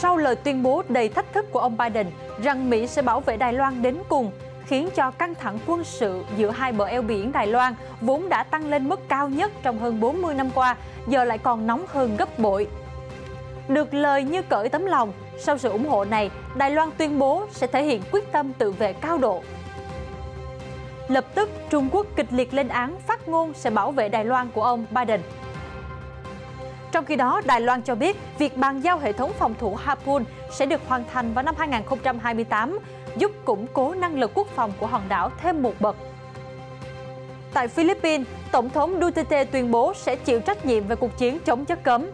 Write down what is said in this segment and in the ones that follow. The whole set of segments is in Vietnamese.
sau lời tuyên bố đầy thách thức của ông Biden rằng Mỹ sẽ bảo vệ Đài Loan đến cùng, khiến cho căng thẳng quân sự giữa hai bờ eo biển Đài Loan vốn đã tăng lên mức cao nhất trong hơn 40 năm qua, giờ lại còn nóng hơn gấp bội. Được lời như cởi tấm lòng, sau sự ủng hộ này, Đài Loan tuyên bố sẽ thể hiện quyết tâm tự vệ cao độ. Lập tức, Trung Quốc kịch liệt lên án phát ngôn sẽ bảo vệ Đài Loan của ông Biden. Trong khi đó, Đài Loan cho biết việc bàn giao hệ thống phòng thủ Harpoon sẽ được hoàn thành vào năm 2028, giúp củng cố năng lực quốc phòng của hòn đảo thêm một bậc. Tại Philippines, Tổng thống Duterte tuyên bố sẽ chịu trách nhiệm về cuộc chiến chống chất cấm.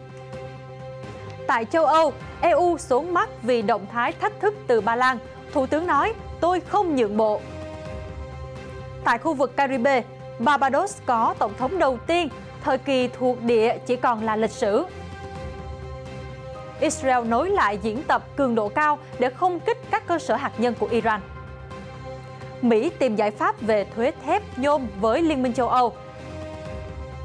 Tại châu Âu, EU xuống mắt vì động thái thách thức từ Ba Lan. Thủ tướng nói, tôi không nhượng bộ. Tại khu vực Caribe, Barbados có tổng thống đầu tiên thời kỳ thuộc địa chỉ còn là lịch sử. Israel nối lại diễn tập cường độ cao để không kích các cơ sở hạt nhân của Iran. Mỹ tìm giải pháp về thuế thép nhôm với Liên minh châu Âu.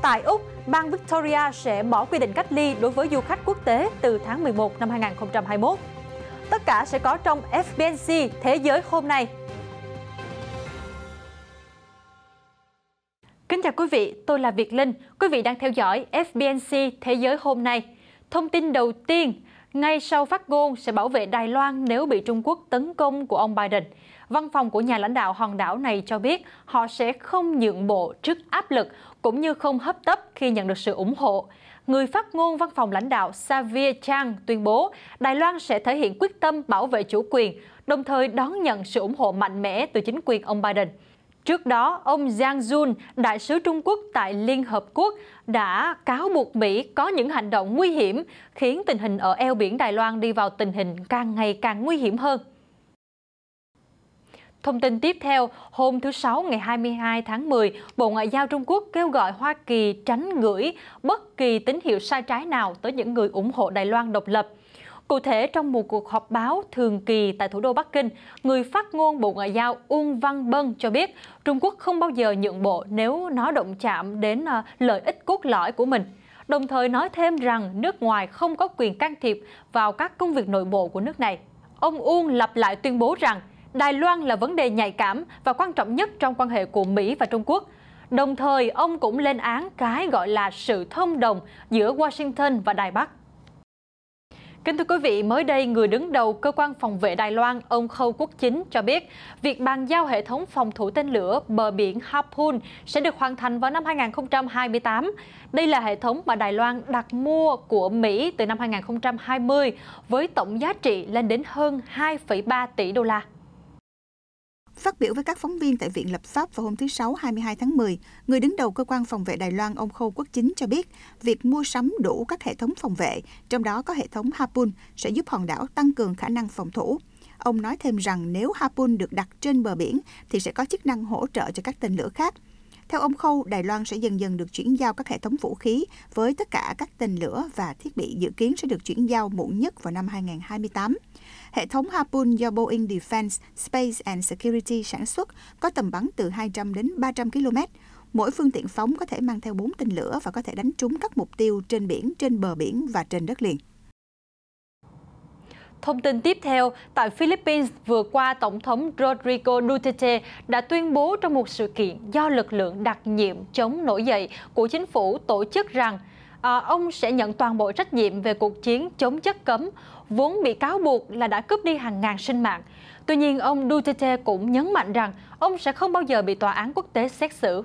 Tại Úc, bang Victoria sẽ bỏ quy định cách ly đối với du khách quốc tế từ tháng 11 năm 2021. Tất cả sẽ có trong FBNC Thế giới hôm nay. Kính chào quý vị, tôi là Việt Linh. Quý vị đang theo dõi FBNC Thế giới hôm nay. Thông tin đầu tiên, ngay sau phát ngôn sẽ bảo vệ Đài Loan nếu bị Trung Quốc tấn công của ông Biden. Văn phòng của nhà lãnh đạo hòn đảo này cho biết họ sẽ không nhượng bộ trước áp lực cũng như không hấp tấp khi nhận được sự ủng hộ. Người phát ngôn văn phòng lãnh đạo Xavier Chang tuyên bố Đài Loan sẽ thể hiện quyết tâm bảo vệ chủ quyền, đồng thời đón nhận sự ủng hộ mạnh mẽ từ chính quyền ông Biden. Trước đó, ông Jiang Jun, đại sứ Trung Quốc tại Liên Hợp Quốc, đã cáo buộc Mỹ có những hành động nguy hiểm, khiến tình hình ở eo biển Đài Loan đi vào tình hình càng ngày càng nguy hiểm hơn. Thông tin tiếp theo, hôm thứ Sáu ngày 22 tháng 10, Bộ Ngoại giao Trung Quốc kêu gọi Hoa Kỳ tránh gửi bất kỳ tín hiệu sai trái nào tới những người ủng hộ Đài Loan độc lập. Cụ thể, trong một cuộc họp báo thường kỳ tại thủ đô Bắc Kinh, người phát ngôn Bộ Ngoại giao Uông Văn Bân cho biết Trung Quốc không bao giờ nhượng bộ nếu nó động chạm đến à, lợi ích cốt lõi của mình. Đồng thời nói thêm rằng nước ngoài không có quyền can thiệp vào các công việc nội bộ của nước này. Ông Uông lặp lại tuyên bố rằng Đài Loan là vấn đề nhạy cảm và quan trọng nhất trong quan hệ của Mỹ và Trung Quốc. Đồng thời, ông cũng lên án cái gọi là sự thông đồng giữa Washington và Đài Bắc. Kính thưa quý vị, mới đây người đứng đầu cơ quan phòng vệ Đài Loan, ông Khâu Quốc Chính cho biết, việc bàn giao hệ thống phòng thủ tên lửa bờ biển Harpoon sẽ được hoàn thành vào năm 2028. Đây là hệ thống mà Đài Loan đặt mua của Mỹ từ năm 2020 với tổng giá trị lên đến hơn 2,3 tỷ đô la. Phát biểu với các phóng viên tại Viện Lập pháp vào hôm thứ Sáu 22 tháng 10, người đứng đầu cơ quan phòng vệ Đài Loan ông Khâu Quốc Chính cho biết, việc mua sắm đủ các hệ thống phòng vệ, trong đó có hệ thống Harpoon, sẽ giúp hòn đảo tăng cường khả năng phòng thủ. Ông nói thêm rằng nếu Harpoon được đặt trên bờ biển thì sẽ có chức năng hỗ trợ cho các tên lửa khác – theo ông Khâu, Đài Loan sẽ dần dần được chuyển giao các hệ thống vũ khí với tất cả các tên lửa và thiết bị dự kiến sẽ được chuyển giao muộn nhất vào năm 2028. Hệ thống Harpoon do Boeing Defense Space and Security sản xuất có tầm bắn từ 200 đến 300 km. Mỗi phương tiện phóng có thể mang theo 4 tên lửa và có thể đánh trúng các mục tiêu trên biển, trên bờ biển và trên đất liền. Thông tin tiếp theo, tại Philippines vừa qua, Tổng thống Rodrigo Duterte đã tuyên bố trong một sự kiện do lực lượng đặc nhiệm chống nổi dậy của chính phủ tổ chức rằng à, ông sẽ nhận toàn bộ trách nhiệm về cuộc chiến chống chất cấm, vốn bị cáo buộc là đã cướp đi hàng ngàn sinh mạng. Tuy nhiên, ông Duterte cũng nhấn mạnh rằng ông sẽ không bao giờ bị tòa án quốc tế xét xử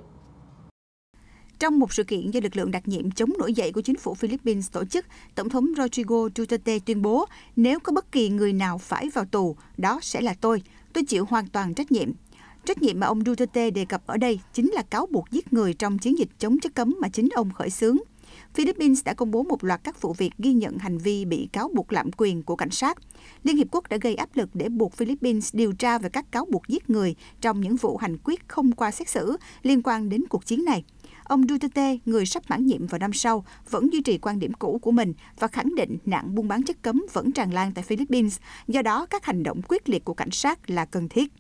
trong một sự kiện do lực lượng đặc nhiệm chống nổi dậy của chính phủ Philippines tổ chức, Tổng thống Rodrigo Duterte tuyên bố nếu có bất kỳ người nào phải vào tù, đó sẽ là tôi. Tôi chịu hoàn toàn trách nhiệm. Trách nhiệm mà ông Duterte đề cập ở đây chính là cáo buộc giết người trong chiến dịch chống chất cấm mà chính ông khởi xướng. Philippines đã công bố một loạt các vụ việc ghi nhận hành vi bị cáo buộc lạm quyền của cảnh sát. Liên Hiệp Quốc đã gây áp lực để buộc Philippines điều tra về các cáo buộc giết người trong những vụ hành quyết không qua xét xử liên quan đến cuộc chiến này. Ông Duterte, người sắp mãn nhiệm vào năm sau, vẫn duy trì quan điểm cũ của mình và khẳng định nạn buôn bán chất cấm vẫn tràn lan tại Philippines, do đó các hành động quyết liệt của cảnh sát là cần thiết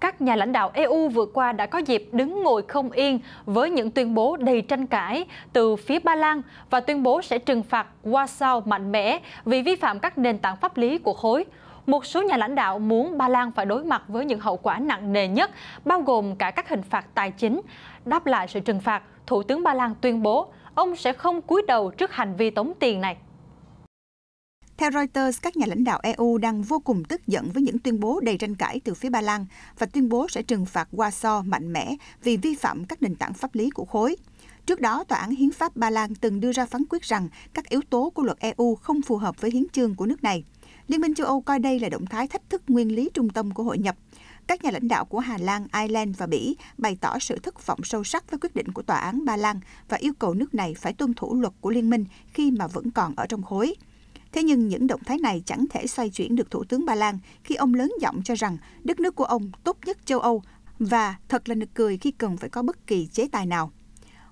các nhà lãnh đạo EU vừa qua đã có dịp đứng ngồi không yên với những tuyên bố đầy tranh cãi từ phía Ba Lan và tuyên bố sẽ trừng phạt Warsaw mạnh mẽ vì vi phạm các nền tảng pháp lý của khối một số nhà lãnh đạo muốn Ba Lan phải đối mặt với những hậu quả nặng nề nhất, bao gồm cả các hình phạt tài chính. Đáp lại sự trừng phạt, Thủ tướng Ba Lan tuyên bố ông sẽ không cúi đầu trước hành vi tống tiền này. Theo Reuters, các nhà lãnh đạo EU đang vô cùng tức giận với những tuyên bố đầy tranh cãi từ phía Ba Lan và tuyên bố sẽ trừng phạt Warsaw mạnh mẽ vì vi phạm các nền tảng pháp lý của khối. Trước đó, Tòa án Hiến pháp Ba Lan từng đưa ra phán quyết rằng các yếu tố của luật EU không phù hợp với hiến chương của nước này. Liên minh châu Âu coi đây là động thái thách thức nguyên lý trung tâm của hội nhập. Các nhà lãnh đạo của Hà Lan, Ireland và Bỉ bày tỏ sự thất vọng sâu sắc với quyết định của tòa án Ba Lan và yêu cầu nước này phải tuân thủ luật của liên minh khi mà vẫn còn ở trong khối. Thế nhưng những động thái này chẳng thể xoay chuyển được Thủ tướng Ba Lan khi ông lớn giọng cho rằng đất nước của ông tốt nhất châu Âu và thật là nực cười khi cần phải có bất kỳ chế tài nào.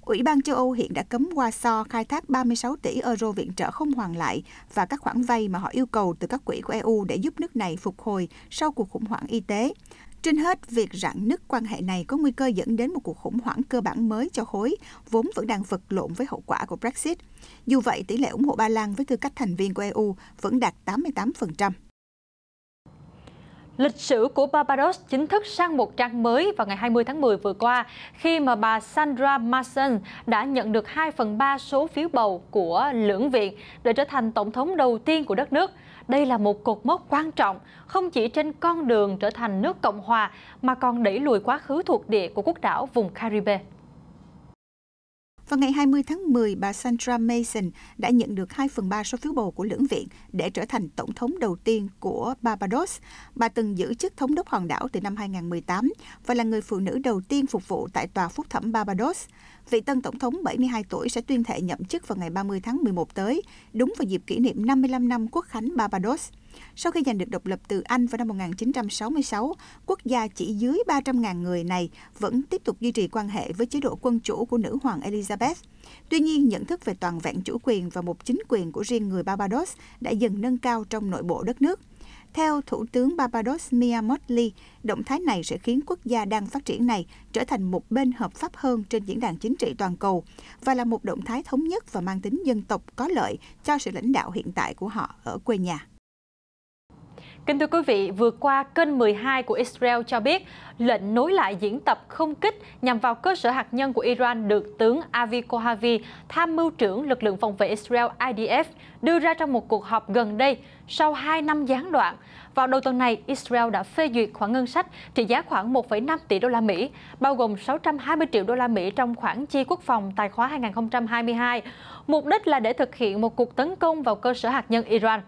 Ủy ban châu Âu hiện đã cấm Warsaw khai thác 36 tỷ euro viện trợ không hoàn lại và các khoản vay mà họ yêu cầu từ các quỹ của EU để giúp nước này phục hồi sau cuộc khủng hoảng y tế. Trên hết, việc rạn nứt quan hệ này có nguy cơ dẫn đến một cuộc khủng hoảng cơ bản mới cho khối, vốn vẫn đang vật lộn với hậu quả của Brexit. Dù vậy, tỷ lệ ủng hộ Ba Lan với tư cách thành viên của EU vẫn đạt 88%. Lịch sử của Barbados chính thức sang một trang mới vào ngày 20 tháng 10 vừa qua khi mà bà Sandra Mason đã nhận được 2 phần 3 số phiếu bầu của lưỡng viện để trở thành tổng thống đầu tiên của đất nước. Đây là một cột mốc quan trọng, không chỉ trên con đường trở thành nước Cộng hòa mà còn đẩy lùi quá khứ thuộc địa của quốc đảo vùng Caribe. Vào ngày 20 tháng 10, bà Sandra Mason đã nhận được 2 phần 3 số phiếu bầu của lưỡng viện để trở thành tổng thống đầu tiên của Barbados. Bà từng giữ chức thống đốc hòn đảo từ năm 2018 và là người phụ nữ đầu tiên phục vụ tại tòa phúc thẩm Barbados. Vị tân tổng thống 72 tuổi sẽ tuyên thệ nhậm chức vào ngày 30 tháng 11 tới, đúng vào dịp kỷ niệm 55 năm quốc khánh Barbados. Sau khi giành được độc lập từ Anh vào năm 1966, quốc gia chỉ dưới 300.000 người này vẫn tiếp tục duy trì quan hệ với chế độ quân chủ của nữ hoàng Elizabeth. Tuy nhiên, nhận thức về toàn vẹn chủ quyền và một chính quyền của riêng người Barbados đã dần nâng cao trong nội bộ đất nước. Theo Thủ tướng Barbados Mia Motley, động thái này sẽ khiến quốc gia đang phát triển này trở thành một bên hợp pháp hơn trên diễn đàn chính trị toàn cầu và là một động thái thống nhất và mang tính dân tộc có lợi cho sự lãnh đạo hiện tại của họ ở quê nhà. Kính thưa quý vị, vừa qua kênh 12 của Israel cho biết lệnh nối lại diễn tập không kích nhằm vào cơ sở hạt nhân của Iran được tướng Avi Kohavi, tham mưu trưởng lực lượng phòng vệ Israel IDF, đưa ra trong một cuộc họp gần đây sau 2 năm gián đoạn. Vào đầu tuần này, Israel đã phê duyệt khoản ngân sách trị giá khoảng 1,5 tỷ đô la Mỹ, bao gồm 620 triệu đô la Mỹ trong khoản chi quốc phòng tài khóa 2022, mục đích là để thực hiện một cuộc tấn công vào cơ sở hạt nhân Iran.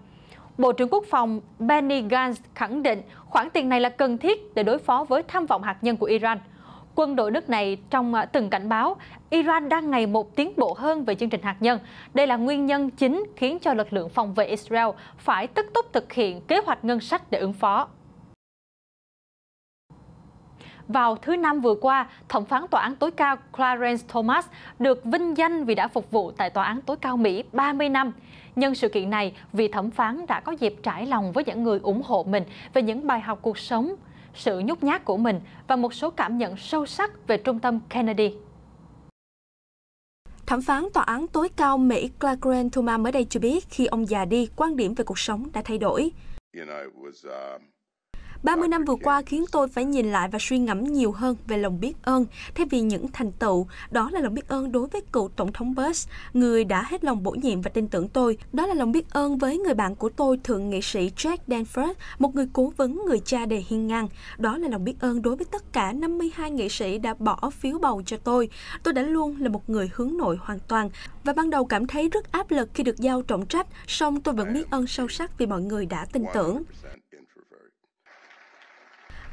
Bộ trưởng Quốc phòng Benny Gantz khẳng định khoản tiền này là cần thiết để đối phó với tham vọng hạt nhân của Iran. Quân đội nước này trong à, từng cảnh báo, Iran đang ngày một tiến bộ hơn về chương trình hạt nhân. Đây là nguyên nhân chính khiến cho lực lượng phòng vệ Israel phải tức tốc thực hiện kế hoạch ngân sách để ứng phó. Vào thứ Năm vừa qua, thẩm phán tòa án tối cao Clarence Thomas được vinh danh vì đã phục vụ tại tòa án tối cao Mỹ 30 năm. Nhân sự kiện này, vị thẩm phán đã có dịp trải lòng với những người ủng hộ mình về những bài học cuộc sống, sự nhút nhát của mình và một số cảm nhận sâu sắc về trung tâm Kennedy. Thẩm phán tòa án tối cao Mỹ Clarence Thomas mới đây cho biết khi ông già đi, quan điểm về cuộc sống đã thay đổi. You know, 30 năm vừa qua khiến tôi phải nhìn lại và suy ngẫm nhiều hơn về lòng biết ơn thay vì những thành tựu. Đó là lòng biết ơn đối với cựu Tổng thống Bush, người đã hết lòng bổ nhiệm và tin tưởng tôi. Đó là lòng biết ơn với người bạn của tôi, Thượng nghị sĩ Jack Danforth, một người cố vấn người cha đầy hiên ngang. Đó là lòng biết ơn đối với tất cả 52 nghị sĩ đã bỏ phiếu bầu cho tôi. Tôi đã luôn là một người hướng nội hoàn toàn và ban đầu cảm thấy rất áp lực khi được giao trọng trách, song tôi vẫn biết ơn sâu sắc vì mọi người đã tin tưởng.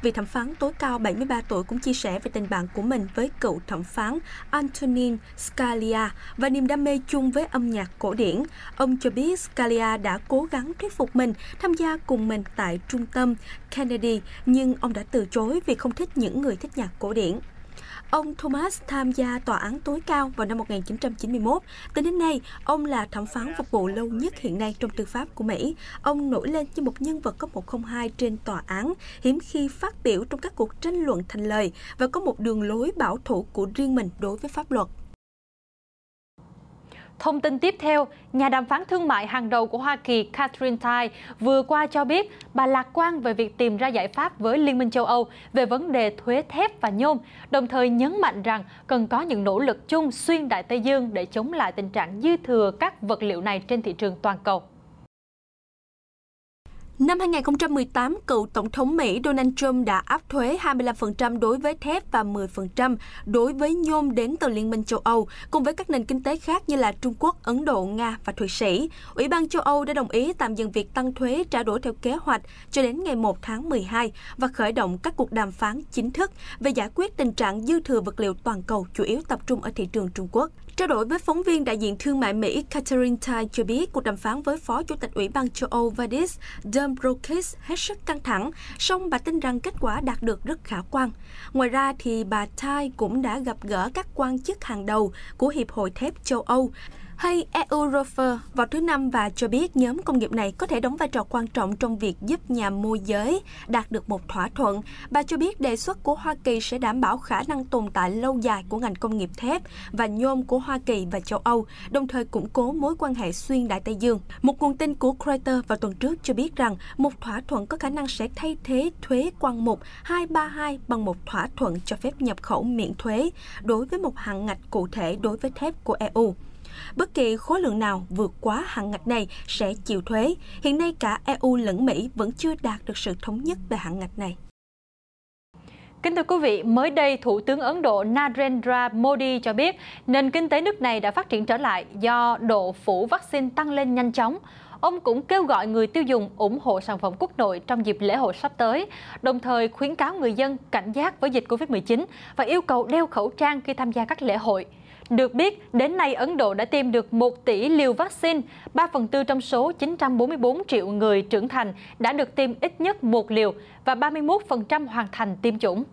Vị thẩm phán tối cao 73 tuổi cũng chia sẻ về tình bạn của mình với cựu thẩm phán Antonin Scalia và niềm đam mê chung với âm nhạc cổ điển. Ông cho biết Scalia đã cố gắng thuyết phục mình tham gia cùng mình tại trung tâm Kennedy, nhưng ông đã từ chối vì không thích những người thích nhạc cổ điển. Ông Thomas tham gia tòa án tối cao vào năm 1991. Tính đến nay, ông là thẩm phán phục vụ lâu nhất hiện nay trong tư pháp của Mỹ. Ông nổi lên như một nhân vật có 102 trên tòa án, hiếm khi phát biểu trong các cuộc tranh luận thành lời và có một đường lối bảo thủ của riêng mình đối với pháp luật. Thông tin tiếp theo, nhà đàm phán thương mại hàng đầu của Hoa Kỳ Catherine Tai vừa qua cho biết bà lạc quan về việc tìm ra giải pháp với Liên minh châu Âu về vấn đề thuế thép và nhôm, đồng thời nhấn mạnh rằng cần có những nỗ lực chung xuyên Đại Tây Dương để chống lại tình trạng dư thừa các vật liệu này trên thị trường toàn cầu. Năm 2018, cựu Tổng thống Mỹ Donald Trump đã áp thuế 25% đối với thép và 10% đối với nhôm đến từ Liên minh châu Âu, cùng với các nền kinh tế khác như là Trung Quốc, Ấn Độ, Nga và Thụy Sĩ. Ủy ban châu Âu đã đồng ý tạm dừng việc tăng thuế trả đổi theo kế hoạch cho đến ngày 1 tháng 12 và khởi động các cuộc đàm phán chính thức về giải quyết tình trạng dư thừa vật liệu toàn cầu chủ yếu tập trung ở thị trường Trung Quốc. Trao đổi với phóng viên đại diện thương mại Mỹ Catherine Tai cho biết cuộc đàm phán với Phó Chủ tịch Ủy ban châu Âu Vadis Dom Brookes hết sức căng thẳng, song bà tin rằng kết quả đạt được rất khả quan. Ngoài ra thì bà Tai cũng đã gặp gỡ các quan chức hàng đầu của Hiệp hội thép châu Âu hay Eurofer vào thứ Năm và cho biết nhóm công nghiệp này có thể đóng vai trò quan trọng trong việc giúp nhà môi giới đạt được một thỏa thuận. Bà cho biết đề xuất của Hoa Kỳ sẽ đảm bảo khả năng tồn tại lâu dài của ngành công nghiệp thép và nhôm của Hoa Kỳ và châu Âu, đồng thời củng cố mối quan hệ xuyên Đại Tây Dương. Một nguồn tin của Reuters vào tuần trước cho biết rằng một thỏa thuận có khả năng sẽ thay thế thuế quan mục 232 bằng một thỏa thuận cho phép nhập khẩu miễn thuế đối với một hạn ngạch cụ thể đối với thép của EU. Bất kỳ khối lượng nào vượt quá hạn ngạch này sẽ chịu thuế. Hiện nay cả EU lẫn Mỹ vẫn chưa đạt được sự thống nhất về hạn ngạch này. Kính thưa quý vị, mới đây Thủ tướng Ấn Độ Narendra Modi cho biết nền kinh tế nước này đã phát triển trở lại do độ phủ vaccine tăng lên nhanh chóng. Ông cũng kêu gọi người tiêu dùng ủng hộ sản phẩm quốc nội trong dịp lễ hội sắp tới, đồng thời khuyến cáo người dân cảnh giác với dịch COVID-19 và yêu cầu đeo khẩu trang khi tham gia các lễ hội. Được biết, đến nay Ấn Độ đã tiêm được 1 tỷ liều vaccine, 3 phần tư trong số 944 triệu người trưởng thành đã được tiêm ít nhất một liều và 31% hoàn thành tiêm chủng.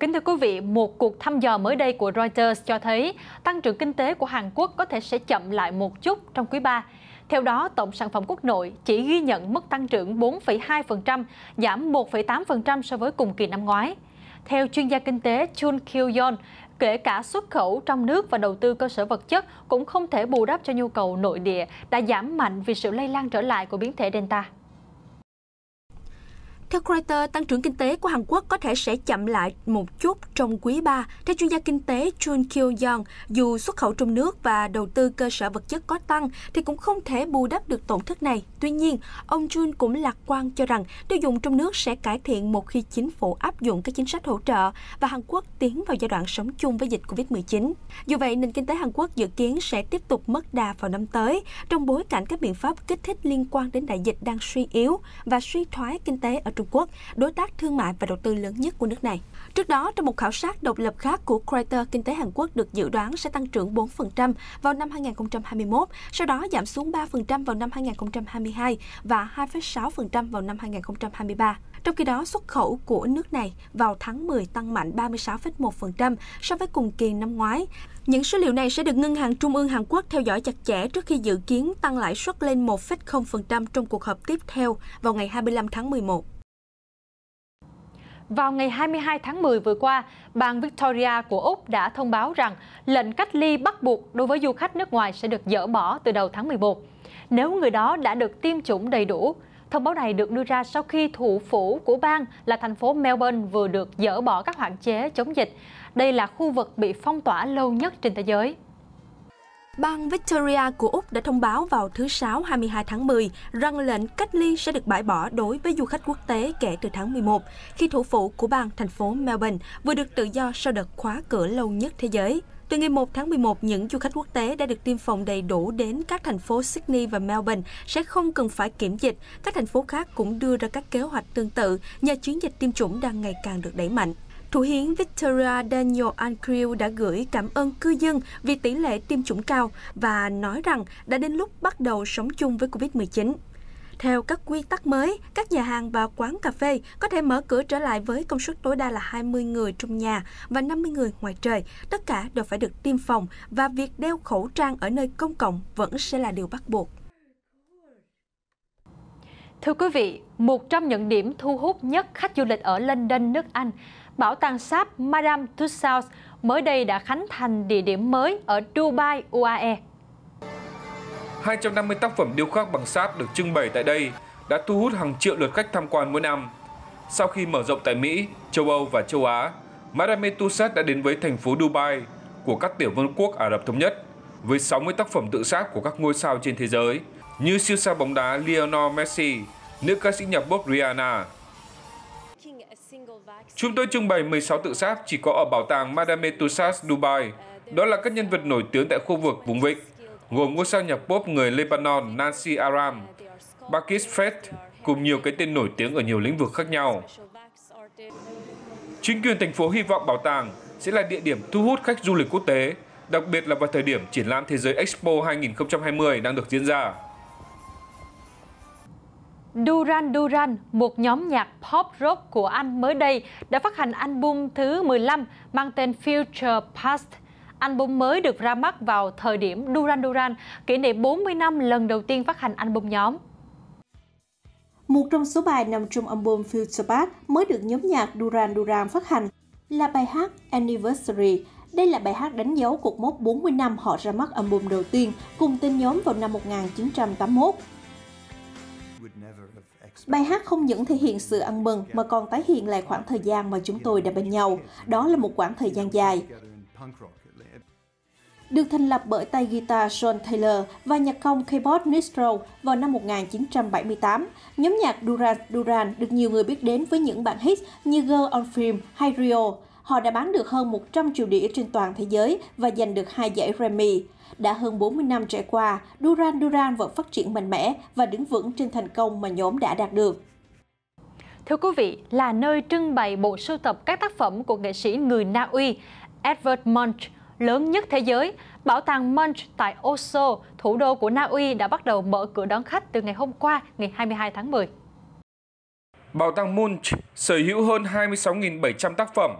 Kính thưa quý vị, một cuộc thăm dò mới đây của Reuters cho thấy tăng trưởng kinh tế của Hàn Quốc có thể sẽ chậm lại một chút trong quý 3. Theo đó, tổng sản phẩm quốc nội chỉ ghi nhận mức tăng trưởng 4,2%, giảm 1,8% so với cùng kỳ năm ngoái. Theo chuyên gia kinh tế Chun kyo Yon kể cả xuất khẩu trong nước và đầu tư cơ sở vật chất cũng không thể bù đắp cho nhu cầu nội địa đã giảm mạnh vì sự lây lan trở lại của biến thể Delta. Theo Reuters, tăng trưởng kinh tế của Hàn Quốc có thể sẽ chậm lại một chút trong quý 3. Theo chuyên gia kinh tế Chun Kyo-yong, dù xuất khẩu trong nước và đầu tư cơ sở vật chất có tăng thì cũng không thể bù đắp được tổn thất này. Tuy nhiên, ông Chun cũng lạc quan cho rằng tiêu dùng trong nước sẽ cải thiện một khi chính phủ áp dụng các chính sách hỗ trợ và Hàn Quốc tiến vào giai đoạn sống chung với dịch COVID-19. Dù vậy, nền kinh tế Hàn Quốc dự kiến sẽ tiếp tục mất đà vào năm tới trong bối cảnh các biện pháp kích thích liên quan đến đại dịch đang suy yếu và suy thoái kinh tế ở Trung Quốc, đối tác thương mại và đầu tư lớn nhất của nước này. Trước đó, trong một khảo sát độc lập khác của Crater, kinh tế Hàn Quốc được dự đoán sẽ tăng trưởng 4% vào năm 2021, sau đó giảm xuống 3% vào năm 2022 và 2,6% vào năm 2023. Trong khi đó, xuất khẩu của nước này vào tháng 10 tăng mạnh 36,1% so với cùng kỳ năm ngoái. Những số liệu này sẽ được Ngân hàng Trung ương Hàn Quốc theo dõi chặt chẽ trước khi dự kiến tăng lãi suất lên 1,0% trong cuộc họp tiếp theo vào ngày 25 tháng 11. Vào ngày 22 tháng 10 vừa qua, bang Victoria của Úc đã thông báo rằng lệnh cách ly bắt buộc đối với du khách nước ngoài sẽ được dỡ bỏ từ đầu tháng 11, nếu người đó đã được tiêm chủng đầy đủ. Thông báo này được đưa ra sau khi thủ phủ của bang là thành phố Melbourne vừa được dỡ bỏ các hạn chế chống dịch. Đây là khu vực bị phong tỏa lâu nhất trên thế giới. Bang Victoria của Úc đã thông báo vào thứ Sáu 22 tháng 10 rằng lệnh cách ly sẽ được bãi bỏ đối với du khách quốc tế kể từ tháng 11, khi thủ phủ của bang thành phố Melbourne vừa được tự do sau đợt khóa cửa lâu nhất thế giới. Từ ngày 1 tháng 11, những du khách quốc tế đã được tiêm phòng đầy đủ đến các thành phố Sydney và Melbourne sẽ không cần phải kiểm dịch. Các thành phố khác cũng đưa ra các kế hoạch tương tự nhờ chiến dịch tiêm chủng đang ngày càng được đẩy mạnh. Thủ hiến Victoria Daniel Ancriu đã gửi cảm ơn cư dân vì tỷ lệ tiêm chủng cao và nói rằng đã đến lúc bắt đầu sống chung với COVID-19. Theo các quy tắc mới, các nhà hàng và quán cà phê có thể mở cửa trở lại với công suất tối đa là 20 người trong nhà và 50 người ngoài trời. Tất cả đều phải được tiêm phòng và việc đeo khẩu trang ở nơi công cộng vẫn sẽ là điều bắt buộc. Thưa quý vị, một trong những điểm thu hút nhất khách du lịch ở London, nước Anh, bảo tàng Sáp Madame Tussauds mới đây đã khánh thành địa điểm mới ở Dubai, UAE. 250 tác phẩm điêu khắc bằng sáp được trưng bày tại đây đã thu hút hàng triệu lượt khách tham quan mỗi năm. Sau khi mở rộng tại Mỹ, châu Âu và châu Á, Madame Tussauds đã đến với thành phố Dubai của các tiểu vương quốc Ả Rập Thống Nhất với 60 tác phẩm tự sáp của các ngôi sao trên thế giới như siêu sao bóng đá Lionel Messi, nữ ca sĩ nhạc pop Rihanna. Chúng tôi trưng bày 16 tự sát chỉ có ở bảo tàng Madame Tussauds Dubai. Đó là các nhân vật nổi tiếng tại khu vực vùng vịnh, gồm ngôi sao nhạc pop người Lebanon Nancy Aram, Bakis Fred cùng nhiều cái tên nổi tiếng ở nhiều lĩnh vực khác nhau. Chính quyền thành phố hy vọng bảo tàng sẽ là địa điểm thu hút khách du lịch quốc tế, đặc biệt là vào thời điểm triển lãm Thế giới Expo 2020 đang được diễn ra. Duran Duran, một nhóm nhạc pop rock của Anh mới đây đã phát hành album thứ 15 mang tên Future Past. Album mới được ra mắt vào thời điểm Duran Duran kỷ niệm 40 năm lần đầu tiên phát hành album nhóm. Một trong số bài nằm trong album Future Past mới được nhóm nhạc Duran Duran phát hành là bài hát Anniversary. Đây là bài hát đánh dấu cuộc mốc 40 năm họ ra mắt album đầu tiên cùng tên nhóm vào năm 1981. Bài hát không những thể hiện sự ăn mừng mà còn tái hiện lại khoảng thời gian mà chúng tôi đã bên nhau. Đó là một khoảng thời gian dài. Được thành lập bởi tay guitar John Taylor và nhạc công keyboard Nistro vào năm 1978, nhóm nhạc Duran Duran được nhiều người biết đến với những bản hit như Girl on Film hay Rio. Họ đã bán được hơn 100 triệu đĩa trên toàn thế giới và giành được hai giải Grammy. Đã hơn 40 năm trải qua, Duran Duran vẫn phát triển mạnh mẽ và đứng vững trên thành công mà nhóm đã đạt được. Thưa quý vị, là nơi trưng bày bộ sưu tập các tác phẩm của nghệ sĩ người Na Uy Edvard Munch, lớn nhất thế giới, Bảo tàng Munch tại Oslo, thủ đô của Na Uy đã bắt đầu mở cửa đón khách từ ngày hôm qua, ngày 22 tháng 10. Bảo tàng Munch sở hữu hơn 26.700 tác phẩm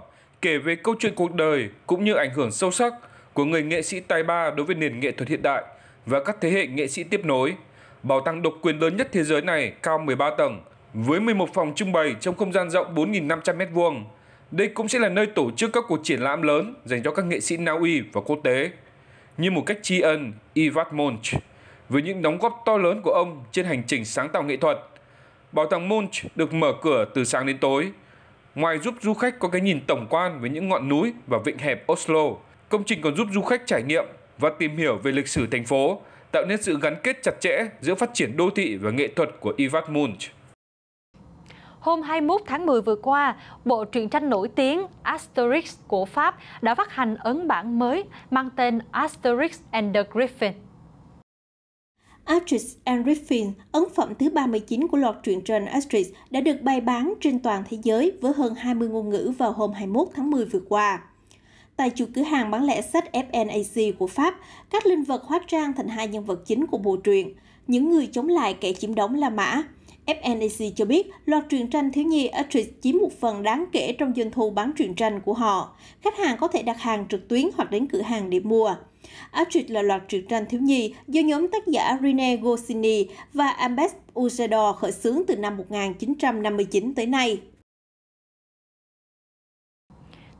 kể về câu chuyện cuộc đời cũng như ảnh hưởng sâu sắc của người nghệ sĩ tài ba đối với nền nghệ thuật hiện đại và các thế hệ nghệ sĩ tiếp nối. Bảo tàng độc quyền lớn nhất thế giới này cao 13 tầng, với 11 phòng trưng bày trong không gian rộng 4.500m2. Đây cũng sẽ là nơi tổ chức các cuộc triển lãm lớn dành cho các nghệ sĩ Na Uy và quốc tế. Như một cách tri ân Ivat Munch với những đóng góp to lớn của ông trên hành trình sáng tạo nghệ thuật. Bảo tàng Munch được mở cửa từ sáng đến tối, ngoài giúp du khách có cái nhìn tổng quan về những ngọn núi và vịnh hẹp Oslo Công trình còn giúp du khách trải nghiệm và tìm hiểu về lịch sử thành phố, tạo nên sự gắn kết chặt chẽ giữa phát triển đô thị và nghệ thuật của Ivat Munch. Hôm 21 tháng 10 vừa qua, bộ truyện tranh nổi tiếng Asterix của Pháp đã phát hành ấn bản mới mang tên Asterix and the Griffin. Asterix and Griffin, ấn phẩm thứ 39 của loạt truyện tranh Asterix đã được bày bán trên toàn thế giới với hơn 20 ngôn ngữ vào hôm 21 tháng 10 vừa qua tại chuỗi cửa hàng bán lẻ sách FNAC của Pháp, các linh vật hóa trang thành hai nhân vật chính của bộ truyện, những người chống lại kẻ chiếm đóng La Mã. FNAC cho biết loạt truyện tranh thiếu nhi Atrix chiếm một phần đáng kể trong doanh thu bán truyện tranh của họ. Khách hàng có thể đặt hàng trực tuyến hoặc đến cửa hàng để mua. Atrix là loạt truyện tranh thiếu nhi do nhóm tác giả Rene Goscinny và Ambes Usador khởi xướng từ năm 1959 tới nay.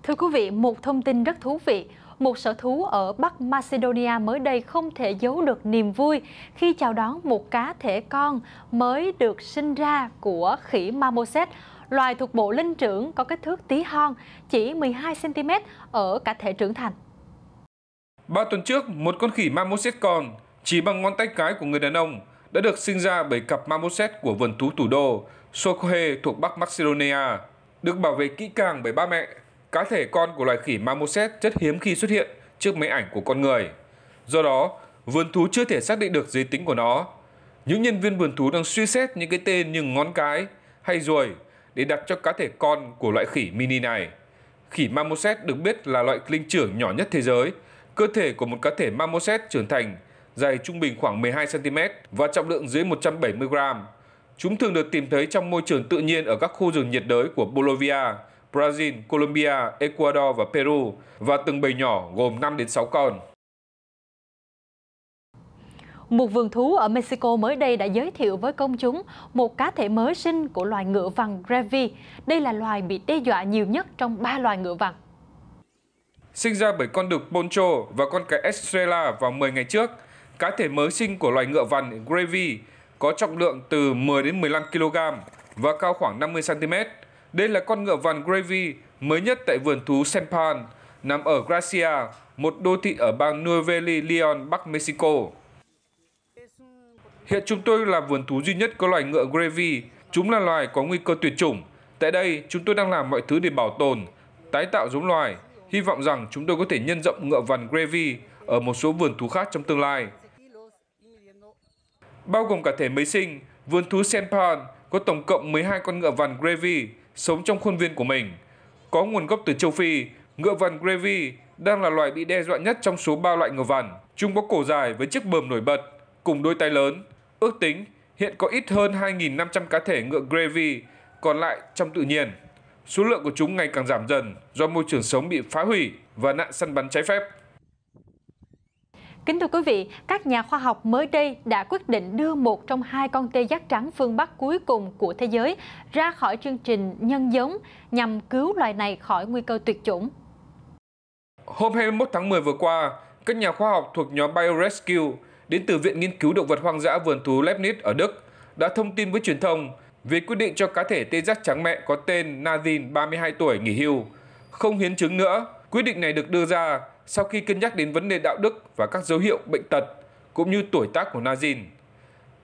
Thưa quý vị, một thông tin rất thú vị. Một sở thú ở Bắc Macedonia mới đây không thể giấu được niềm vui khi chào đón một cá thể con mới được sinh ra của khỉ marmoset, loài thuộc bộ linh trưởng có kích thước tí hon, chỉ 12cm ở cả thể trưởng thành. Ba tuần trước, một con khỉ marmoset con chỉ bằng ngón tay cái của người đàn ông đã được sinh ra bởi cặp marmoset của vườn thú thủ đô Sokohe thuộc Bắc Macedonia, được bảo vệ kỹ càng bởi ba mẹ Cá thể con của loài khỉ marmoset rất hiếm khi xuất hiện trước máy ảnh của con người. Do đó, vườn thú chưa thể xác định được giới tính của nó. Những nhân viên vườn thú đang suy xét những cái tên như ngón cái hay ruồi để đặt cho cá thể con của loại khỉ mini này. Khỉ marmoset được biết là loại linh trưởng nhỏ nhất thế giới. Cơ thể của một cá thể marmoset trưởng thành dài trung bình khoảng 12 cm và trọng lượng dưới 170 g. Chúng thường được tìm thấy trong môi trường tự nhiên ở các khu rừng nhiệt đới của Bolivia, Brazil, Colombia, Ecuador và Peru và từng bầy nhỏ gồm 5 đến 6 con. Một vườn thú ở Mexico mới đây đã giới thiệu với công chúng một cá thể mới sinh của loài ngựa vằn Grevi. Đây là loài bị đe dọa nhiều nhất trong ba loài ngựa vằn. Sinh ra bởi con đực Poncho và con cái Estrella vào 10 ngày trước, cá thể mới sinh của loài ngựa vằn Grevi có trọng lượng từ 10 đến 15 kg và cao khoảng 50 cm. Đây là con ngựa vằn Gravy mới nhất tại vườn thú Sempan, nằm ở Gracia, một đô thị ở bang Nuevo Leon, Bắc Mexico. Hiện chúng tôi là vườn thú duy nhất có loài ngựa Gravy. Chúng là loài có nguy cơ tuyệt chủng. Tại đây, chúng tôi đang làm mọi thứ để bảo tồn, tái tạo giống loài. Hy vọng rằng chúng tôi có thể nhân rộng ngựa vằn Gravy ở một số vườn thú khác trong tương lai. Bao gồm cả thể mới sinh, vườn thú Sempan có tổng cộng 12 con ngựa vằn Gravy, sống trong khuôn viên của mình. Có nguồn gốc từ châu Phi, ngựa vằn Grevy đang là loài bị đe dọa nhất trong số ba loại ngựa vằn. Chúng có cổ dài với chiếc bờm nổi bật, cùng đôi tai lớn. Ước tính hiện có ít hơn 2.500 cá thể ngựa Grevy còn lại trong tự nhiên. Số lượng của chúng ngày càng giảm dần do môi trường sống bị phá hủy và nạn săn bắn trái phép. Kính thưa quý vị, các nhà khoa học mới đây đã quyết định đưa một trong hai con tê giác trắng phương Bắc cuối cùng của thế giới ra khỏi chương trình nhân giống nhằm cứu loài này khỏi nguy cơ tuyệt chủng. Hôm 21 tháng 10 vừa qua, các nhà khoa học thuộc nhóm BioRescue đến từ Viện Nghiên cứu Động vật Hoang dã Vườn thú Leibniz ở Đức đã thông tin với truyền thông về quyết định cho cá thể tê giác trắng mẹ có tên Nadine 32 tuổi nghỉ hưu. Không hiến chứng nữa, quyết định này được đưa ra sau khi cân nhắc đến vấn đề đạo đức và các dấu hiệu bệnh tật, cũng như tuổi tác của Nazin.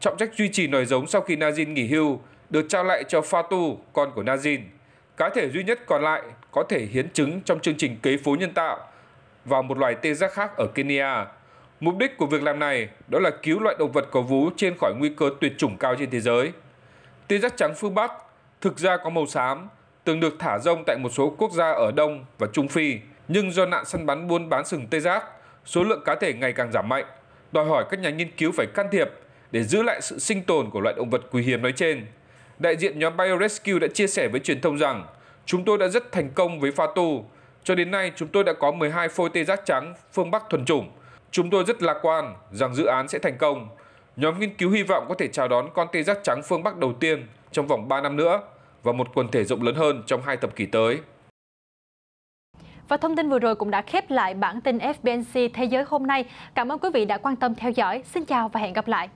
Trọng trách duy trì nòi giống sau khi Nazin nghỉ hưu được trao lại cho Fatu, con của Nazin. Cá thể duy nhất còn lại có thể hiến trứng trong chương trình cấy phối nhân tạo vào một loài tê giác khác ở Kenya. Mục đích của việc làm này đó là cứu loại động vật có vú trên khỏi nguy cơ tuyệt chủng cao trên thế giới. Tê giác trắng phương Bắc thực ra có màu xám, từng được thả rông tại một số quốc gia ở Đông và Trung Phi nhưng do nạn săn bắn buôn bán sừng tê giác, số lượng cá thể ngày càng giảm mạnh, đòi hỏi các nhà nghiên cứu phải can thiệp để giữ lại sự sinh tồn của loại động vật quý hiếm nói trên. Đại diện nhóm BioRescue đã chia sẻ với truyền thông rằng chúng tôi đã rất thành công với pha tu. Cho đến nay, chúng tôi đã có 12 phôi tê giác trắng phương Bắc thuần chủng. Chúng tôi rất lạc quan rằng dự án sẽ thành công. Nhóm nghiên cứu hy vọng có thể chào đón con tê giác trắng phương Bắc đầu tiên trong vòng 3 năm nữa và một quần thể rộng lớn hơn trong hai thập kỷ tới. Và thông tin vừa rồi cũng đã khép lại bản tin FBNC Thế giới hôm nay. Cảm ơn quý vị đã quan tâm theo dõi. Xin chào và hẹn gặp lại.